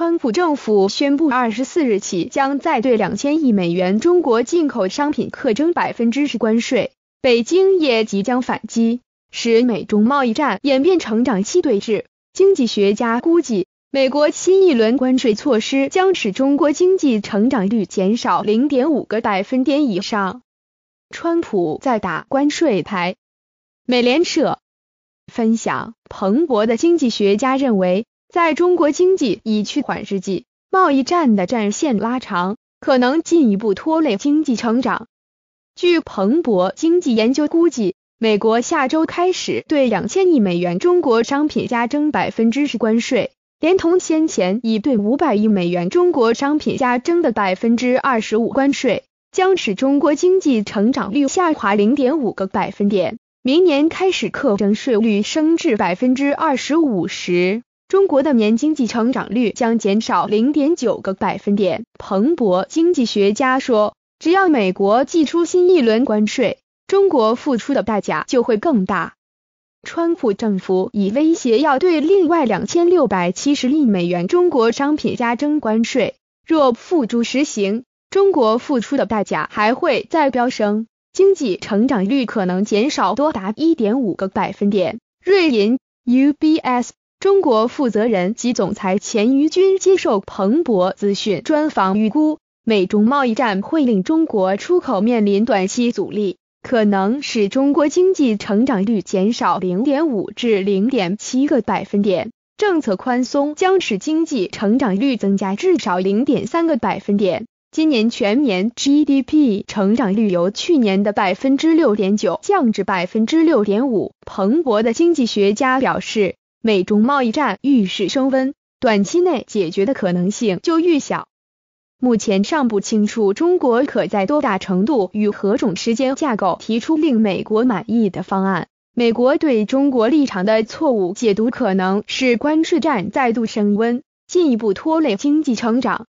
川普政府宣布，二十四日起将再对两千亿美元中国进口商品课征百分之十关税。北京也即将反击，使美中贸易战演变成长期对峙。经济学家估计，美国新一轮关税措施将使中国经济成长率减少零点五个百分点以上。川普在打关税牌。美联社分享，彭博的经济学家认为。在中国经济已趋缓之际，贸易战的战线拉长，可能进一步拖累经济成长。据彭博经济研究估计，美国下周开始对两千亿美元中国商品加征百分之十关税，连同先前已对五百亿美元中国商品加征的百分之二十五关税，将使中国经济成长率下滑零点五个百分点。明年开始课征税率升至百分之二十五时。中国的年经济成长率将减少零点九个百分点，彭博经济学家说。只要美国祭出新一轮关税，中国付出的代价就会更大。川普政府已威胁要对另外两千六百七十亿美元中国商品加征关税，若付诸实行，中国付出的代价还会再飙升，经济成长率可能减少多达一点五个百分点。瑞银 （UBS）。中国负责人及总裁钱瑜军接受彭博资讯专访，预估美中贸易战会令中国出口面临短期阻力，可能使中国经济成长率减少零点五至零点七个百分点。政策宽松将使经济成长率增加至少零点三个百分点。今年全年 GDP 成长率由去年的百分之六点九降至百分之六点五。彭博的经济学家表示。美中贸易战遇事升温，短期内解决的可能性就愈小。目前尚不清楚中国可在多大程度与何种时间架构提出令美国满意的方案。美国对中国立场的错误解读，可能是关税战再度升温，进一步拖累经济成长。